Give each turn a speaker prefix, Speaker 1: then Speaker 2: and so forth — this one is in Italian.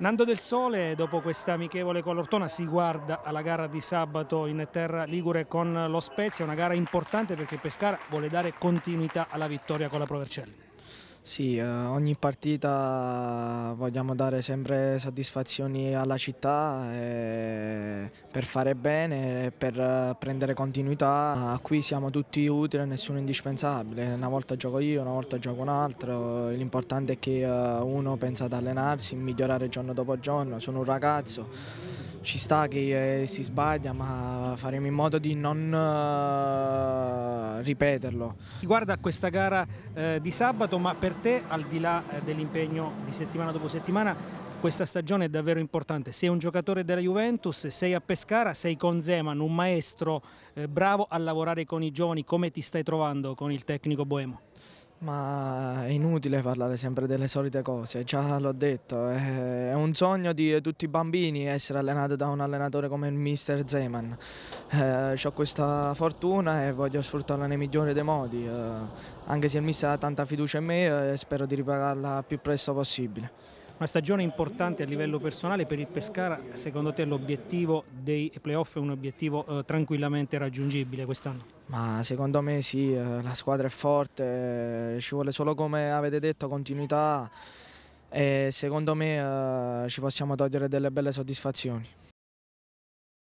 Speaker 1: Nando Del Sole, dopo questa amichevole con l'Ortona, si guarda alla gara di sabato in terra Ligure con lo Spezia, una gara importante perché Pescara vuole dare continuità alla vittoria con la Provercelli.
Speaker 2: Sì, eh, ogni partita vogliamo dare sempre soddisfazioni alla città e per fare bene, per eh, prendere continuità. Qui siamo tutti utili, nessuno indispensabile. Una volta gioco io, una volta gioco un altro. L'importante è che eh, uno pensa ad allenarsi, migliorare giorno dopo giorno. Sono un ragazzo ci sta che eh, si sbaglia, ma faremo in modo di non eh, ripeterlo.
Speaker 1: Guarda questa gara eh, di sabato, ma per te, al di là eh, dell'impegno di settimana dopo settimana, questa stagione è davvero importante. Sei un giocatore della Juventus, sei a Pescara, sei con Zeman, un maestro eh, bravo a lavorare con i giovani. Come ti stai trovando con il tecnico Boemo?
Speaker 2: Ma è inutile parlare sempre delle solite cose, già l'ho detto, è un sogno di tutti i bambini essere allenato da un allenatore come il mister Zeman. Eh, ho questa fortuna e voglio sfruttarla nei migliori dei modi, eh, anche se il mister ha tanta fiducia in me eh, e spero di ripagarla il più presto possibile. Una stagione importante
Speaker 1: a livello personale per il Pescara, secondo te l'obiettivo dei playoff è un obiettivo eh, tranquillamente raggiungibile quest'anno?
Speaker 2: Ma secondo me sì, eh, la squadra è forte, eh, ci vuole solo come avete detto continuità e secondo me eh, ci possiamo togliere delle belle soddisfazioni.